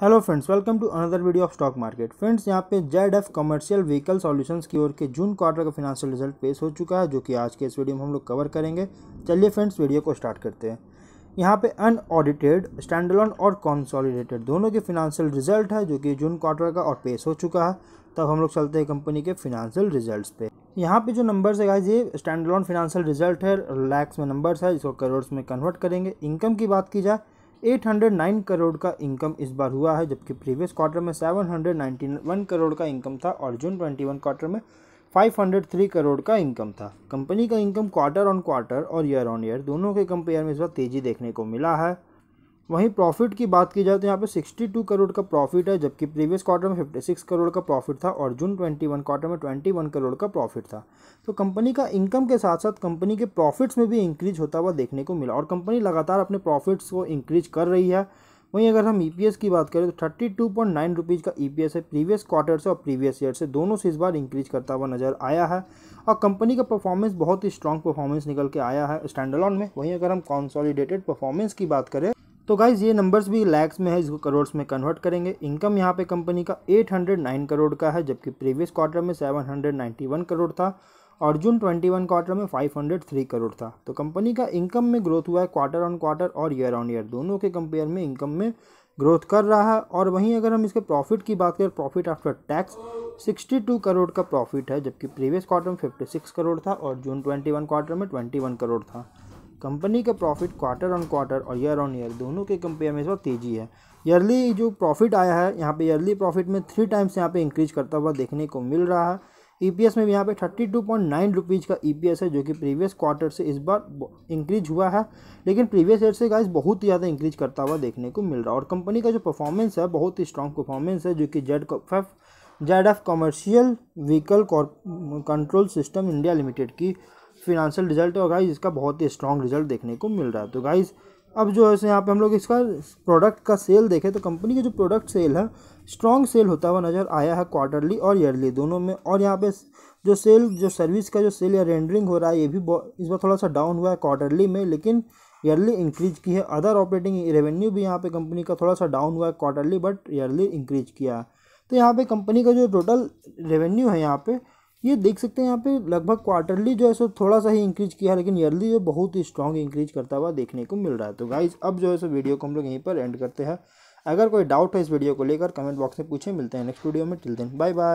hello friends welcome to another video of stock market friends यहाँ पे Z F commercial vehicle solutions की ओर के जून क्वार्टर का फिनेंशियल रिजल्ट पेश हो चुका है जो कि आज के इस वीडियो में हम लोग कवर करेंगे चलिए फ्रेंड्स वीडियो को स्टार्ट करते हैं यहाँ पे अनऑडिटेड स्टैंडलॉन और कॉन्सॉलिडेटेड दोनों के फिनेंशियल रिजल्ट है जो कि जून क्वार्टर का और पेश हो चुका है तब हम लोग चलते हैं कंपनी के फिनेंशियल रिजल्ट पे यहाँ पे जो नंबर्स है गाइज ये स्टैंडलॉन फिनेंशियल रिजल्ट है लैक्स में नंबर्स है जिसको करोड़ में कन्वर्ट करेंगे इनकम की बात की जाए 809 करोड़ का इनकम इस बार हुआ है जबकि प्रीवियस क्वार्टर में 791 करोड़ का इनकम था और जून 21 क्वार्टर में 503 करोड़ का इनकम था कंपनी का इनकम क्वार्टर ऑन क्वार्टर और ईयर ऑन ईयर दोनों के कंपेयर में इस बार तेज़ी देखने को मिला है वहीं प्रॉफिट की बात की जाए तो यहाँ पे 62 करोड़ का प्रॉफिट है जबकि प्रीवियस क्वार्टर में 56 करोड़ का प्रॉफिट था और जून 21 क्वार्टर में 21 करोड़ का प्रॉफिट था तो कंपनी का इनकम के साथ साथ कंपनी के प्रॉफिट्स में भी इंक्रीज होता हुआ देखने को मिला और कंपनी लगातार अपने प्रॉफिट्स को इंक्रीज कर रही है वहीं अगर हम ई e की बात करें तो thirty two point nine rupees का ई e है प्रीवियस क्वार्टर से और प्रीवियस ईयर से दोनों से इस बार इंक्रीज करता हुआ नज़र आया है और कंपनी का परफॉर्मेंस बहुत ही स्ट्रॉन्ग परफॉर्मेंस निकल के आया है स्टैंडलॉन में वहीं अगर हम कॉन्सॉलीडेटेड परफॉर्मेंस की बात करें तो गाइज ये नंबर्स भी लैक्स में है इसको करोड़्स में कन्वर्ट करेंगे इनकम यहाँ पे कंपनी का 809 करोड़ का है जबकि प्रीवियस क्वार्टर में 791 करोड़ था और जून 21 क्वार्टर में 503 करोड़ था तो कंपनी का इनकम में ग्रोथ हुआ है क्वार्टर ऑन क्वार्टर और ईयर ऑन ईयर दोनों के कंपेयर में इनकम में ग्रोथ कर रहा है और वहीं अगर हम इसके प्रॉफिट की बात करें प्रॉफिट आफ्टर टैक्स 62 करोड़ का प्रॉफिट है जबकि प्रीवियस क्वार्टर में 56 करोड़ था और जून 21 क्वार्टर में 21 करोड़ था कंपनी का प्रॉफिट क्वार्टर ऑन क्वार्टर और ईयर ऑन ईयर दोनों के कंपेयर में इस बार तेजी है ईयरली जो प्रॉफिट आया है यहाँ पे ईयरली प्रॉफिट में थ्री टाइम्स यहाँ पे इंक्रीज करता हुआ देखने को मिल रहा है ईपीएस e में भी यहाँ पे thirty two point nine rupees का ईपीएस e है जो कि प्रीवियस क्वार्टर से इस बार इंक्रीज हुआ है लेकिन प्रीवियस ईयर से गाइस बहुत ही ज़्यादा इंक्रीज करता हुआ देखने को मिल रहा है और कंपनी का जो परफॉर्मेंस है बहुत ही स्ट्रॉन्ग परफॉर्मेंस है जो कि Z F Z F commercial vehicle control system India limited की फिनंशियल रिजल्ट और गाइज इसका बहुत ही स्ट्रॉन्ग रिजल्ट देखने को मिल रहा है तो गाइज़ अब जो है यहाँ पे हम लोग इसका प्रोडक्ट का सेल देखें तो कंपनी का जो प्रोडक्ट सेल है स्ट्रॉन्ग सेल होता हुआ नज़र आया है क्वार्टरली और ईयरली दोनों में और यहाँ पे जो सेल जो सर्विस का जो सेल या रेंडरिंग हो रहा है ये भी इस बार थोड़ा सा डाउन हुआ है क्वार्टरली में लेकिन ईयरली इंक्रीज की है अदर ऑपरेटिंग रेवेन्यू भी यहाँ पे कंपनी का थोड़ा सा डाउन हुआ है क्वार्टरली बट ईयरली इंक्रीज किया है तो यहाँ पर कंपनी का जो टोटल रेवेन्यू है यहाँ पर ये देख सकते हैं यहाँ पे लगभग क्वार्टरली जो है सो थोड़ा सा ही इंक्रीज किया है लेकिन ईयरली जो बहुत ही स्ट्रॉन्ग इंक्रीज करता हुआ देखने को मिल रहा है तो गाइज अब जो है सो वीडियो को हम लोग यहीं पर एंड करते हैं अगर कोई डाउट है इस वीडियो को लेकर कमेंट बॉक्स में पूछे मिलते हैं नेक्स्ट वीडियो में टिल दिन बाय बाय